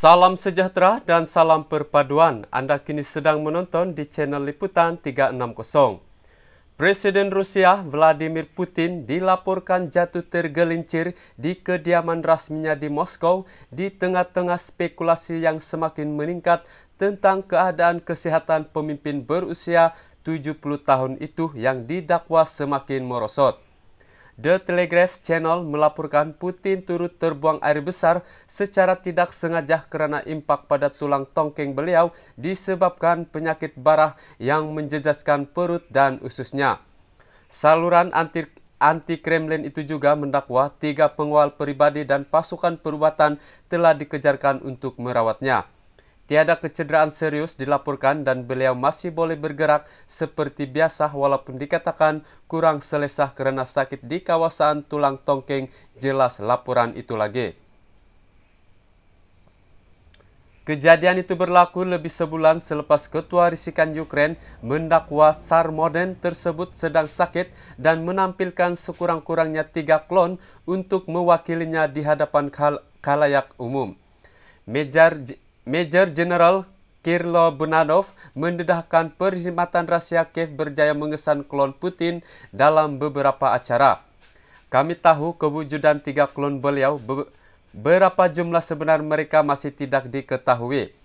Salam sejahtera dan salam perpaduan. Anda kini sedang menonton di channel Liputan 360. Presiden Rusia Vladimir Putin dilaporkan jatuh tergelincir di kediaman rasminya di Moskow di tengah-tengah spekulasi yang semakin meningkat tentang keadaan kesehatan pemimpin berusia 70 tahun itu yang didakwa semakin merosot. The Telegraph Channel melaporkan Putin turut terbuang air besar secara tidak sengaja karena impak pada tulang tongkeng beliau disebabkan penyakit barah yang menjejaskan perut dan ususnya. Saluran anti anti-Kremlin itu juga mendakwa tiga pengawal pribadi dan pasukan perubatan telah dikejarkan untuk merawatnya. Tiada kecederaan serius dilaporkan dan beliau masih boleh bergerak seperti biasa walaupun dikatakan kurang selesah karena sakit di kawasan tulang tongking jelas laporan itu lagi. Kejadian itu berlaku lebih sebulan selepas ketua risikan Ukraine mendakwa Tsar Modern tersebut sedang sakit dan menampilkan sekurang-kurangnya tiga klon untuk mewakilinya di hadapan kalayak umum. Major Major General Kirlo Bunanov mendedahkan perkhidmatan rahasia Kiev berjaya mengesan klon Putin dalam beberapa acara. Kami tahu kewujudan tiga klon beliau, berapa jumlah sebenar mereka masih tidak diketahui.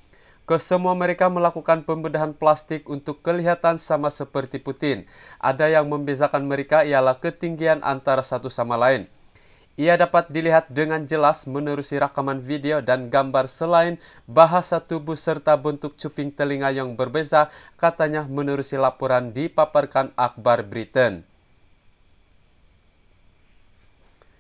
Kesemua mereka melakukan pembedahan plastik untuk kelihatan sama seperti Putin. Ada yang membezakan mereka ialah ketinggian antara satu sama lain. Ia dapat dilihat dengan jelas menerusi rekaman video dan gambar selain bahasa tubuh serta bentuk cuping telinga yang berbeza, katanya menerusi laporan dipaparkan Akbar Britain.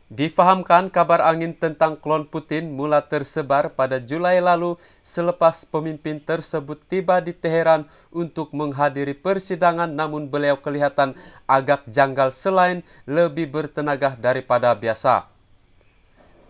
Difahamkan kabar angin tentang klon Putin mula tersebar pada Julai lalu selepas pemimpin tersebut tiba di Teheran untuk menghadiri persidangan namun beliau kelihatan agak janggal selain lebih bertenaga daripada biasa.